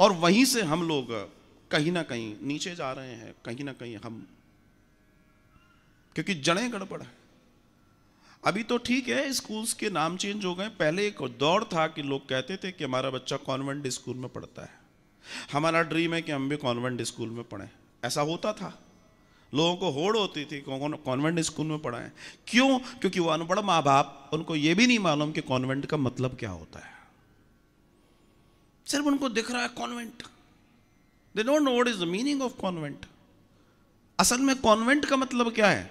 और वहीं से हम लोग कहीं ना कहीं नीचे जा रहे हैं कहीं ना कहीं हम क्योंकि जड़ें गड़बड़ है अभी तो ठीक है स्कूल्स के नाम चेंज हो गए पहले एक दौर था कि लोग कहते थे कि हमारा बच्चा कॉन्वेंट स्कूल में पढ़ता है हमारा ड्रीम है कि हम भी कॉन्वेंट स्कूल में पढ़ें ऐसा होता था लोगों को होड़ होती थी कॉन्वेंट स्कूल में पढ़ाएं क्यों क्योंकि वो अनपढ़ माँ बाप उनको ये भी नहीं मालूम कि कॉन्वेंट का मतलब क्या होता है सिर्फ उनको दिख रहा है convent they don't know what is the meaning of convent असल में कॉन्वेंट का मतलब क्या है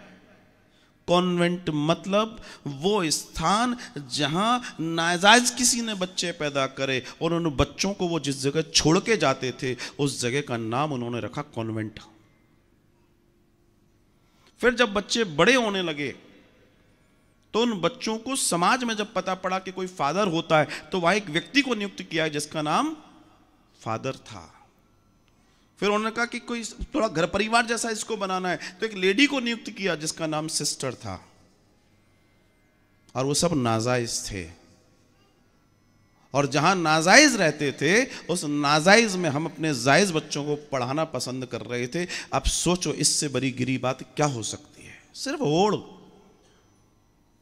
कॉन्वेंट मतलब वो स्थान जहां नाजायज किसी ने बच्चे पैदा करे और उन बच्चों को वो जिस जगह छोड़ के जाते थे उस जगह का नाम उन्होंने रखा कॉन्वेंट फिर जब बच्चे बड़े होने लगे तो उन बच्चों को समाज में जब पता पड़ा कि कोई फादर होता है तो वहां एक व्यक्ति को नियुक्त किया जिसका नाम फादर था फिर उन्होंने कहा कि कोई थोड़ा घर परिवार जैसा इसको बनाना है तो एक लेडी को नियुक्त किया जिसका नाम सिस्टर था और वो सब नाजायज थे और जहां नाजायज रहते थे उस नाजायज में हम अपने जायज बच्चों को पढ़ाना पसंद कर रहे थे अब सोचो इससे बड़ी गिरी बात क्या हो सकती है सिर्फ होड़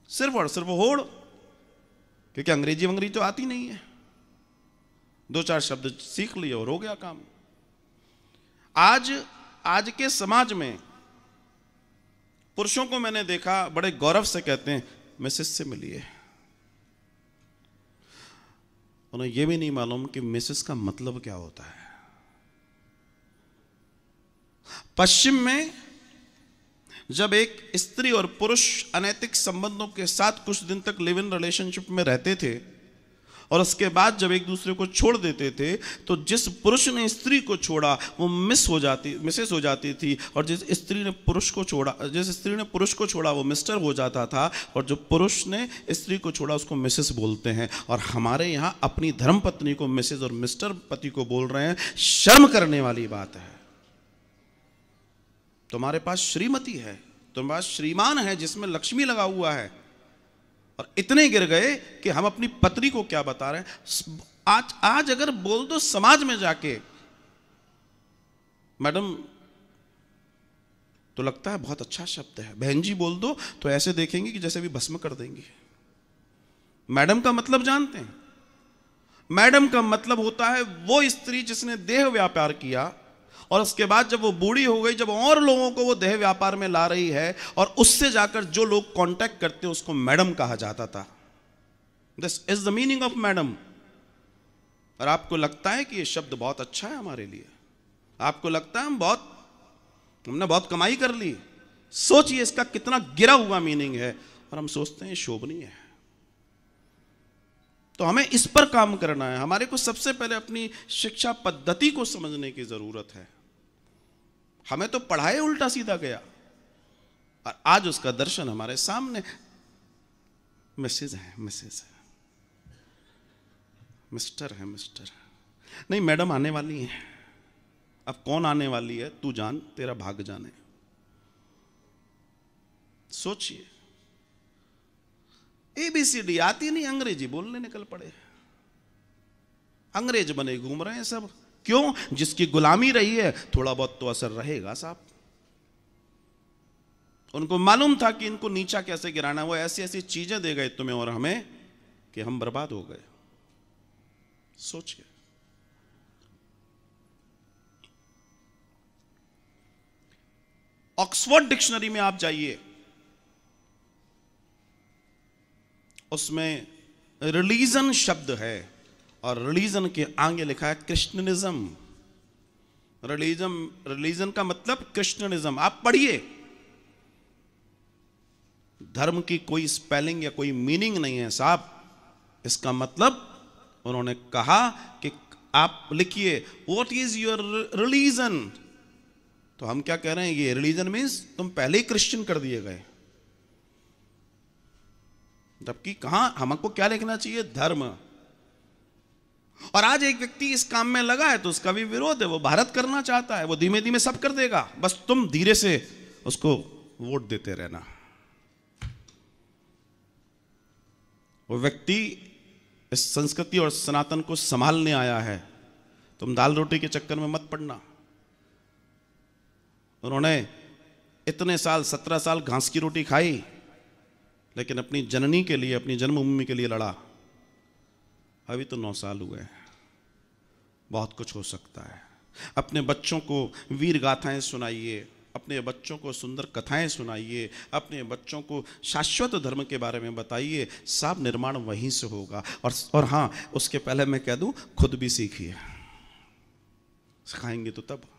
सिर्फ और सिर्फ होड़ क्योंकि अंग्रेजी वंग्रेजी तो आती नहीं है दो चार शब्द सीख लिए और हो गया काम आज आज के समाज में पुरुषों को मैंने देखा बड़े गौरव से कहते हैं मिसेस से मिलिए उन्हें यह भी नहीं मालूम कि मिसेस का मतलब क्या होता है पश्चिम में जब एक स्त्री और पुरुष अनैतिक संबंधों के साथ कुछ दिन तक लिव इन रिलेशनशिप में रहते थे और उसके बाद जब एक दूसरे को छोड़ देते थे तो जिस पुरुष ने स्त्री को छोड़ा वो मिस हो जाती मिसेस हो जाती थी और जिस स्त्री ने पुरुष को छोड़ा जिस स्त्री ने पुरुष को छोड़ा वो मिस्टर हो जाता था और जो पुरुष ने स्त्री को छोड़ा उसको मिसेस बोलते हैं और हमारे यहाँ अपनी धर्म पत्नी को मिसेस और मिस्टर पति को बोल रहे हैं शर्म करने वाली बात है तुम्हारे पास श्रीमती है तुम्हारे पास श्रीमान है जिसमें लक्ष्मी लगा हुआ है और इतने गिर गए कि हम अपनी पत्नी को क्या बता रहे आज आज अगर बोल दो समाज में जाके मैडम तो लगता है बहुत अच्छा शब्द है बहन जी बोल दो तो ऐसे देखेंगे कि जैसे भी भस्म कर देंगे मैडम का मतलब जानते हैं मैडम का मतलब होता है वो स्त्री जिसने देह व्यापार किया और उसके बाद जब वो बूढ़ी हो गई जब और लोगों को वो देह व्यापार में ला रही है और उससे जाकर जो लोग कांटेक्ट करते हैं उसको मैडम कहा जाता था this is the meaning of madam और आपको लगता है कि ये शब्द बहुत अच्छा है हमारे लिए आपको लगता है हम बहुत हमने बहुत कमाई कर ली सोचिए इसका कितना गिरा हुआ मीनिंग है और हम सोचते हैं शोभनीय है तो हमें इस पर काम करना है हमारे को सबसे पहले अपनी शिक्षा पद्धति को समझने की जरूरत है हमें तो पढ़ाए उल्टा सीधा गया और आज उसका दर्शन हमारे सामने मिसेज है मिसेज है मिस्टर है मिस्टर है नहीं मैडम आने वाली है अब कौन आने वाली है तू जान तेरा भाग जाने सोचिए एबीसीडी आती नहीं अंग्रेजी बोलने निकल पड़े अंग्रेज बने घूम रहे हैं सब क्यों जिसकी गुलामी रही है थोड़ा बहुत तो असर रहेगा साहब उनको मालूम था कि इनको नीचा कैसे गिराना वो ऐसी ऐसी चीजें दे गए तुम्हें और हमें कि हम बर्बाद हो गए सोच के ऑक्सफोर्ड डिक्शनरी में आप जाइए उसमें रिलीजन शब्द है और रिलीजन के आगे लिखा है क्रिश्चनिज्म रिलीजन रिलीजन का मतलब क्रिश्चनिज्म आप पढ़िए धर्म की कोई स्पेलिंग या कोई मीनिंग नहीं है साहब इसका मतलब उन्होंने कहा कि आप लिखिए वॉट इज योर रिलीजन तो हम क्या कह रहे हैं ये रिलीजन मीन्स तुम पहले ही क्रिश्चियन कर दिए गए जबकि कहा हमको क्या लिखना चाहिए धर्म और आज एक व्यक्ति इस काम में लगा है तो उसका भी विरोध है वो भारत करना चाहता है वो धीमे धीमे सब कर देगा बस तुम धीरे से उसको वोट देते रहना वो व्यक्ति इस संस्कृति और सनातन को संभालने आया है तुम दाल रोटी के चक्कर में मत पड़ना उन्होंने इतने साल सत्रह साल घास की रोटी खाई लेकिन अपनी जननी के लिए अपनी जन्मभूमि के लिए लड़ा अभी तो नौ साल हुए हैं बहुत कुछ हो सकता है अपने बच्चों को वीर गाथाएं सुनाइए अपने बच्चों को सुंदर कथाएं सुनाइए अपने बच्चों को शाश्वत धर्म के बारे में बताइए सब निर्माण वहीं से होगा और और हाँ उसके पहले मैं कह दूँ खुद भी सीखिए सिखाएंगे तो तब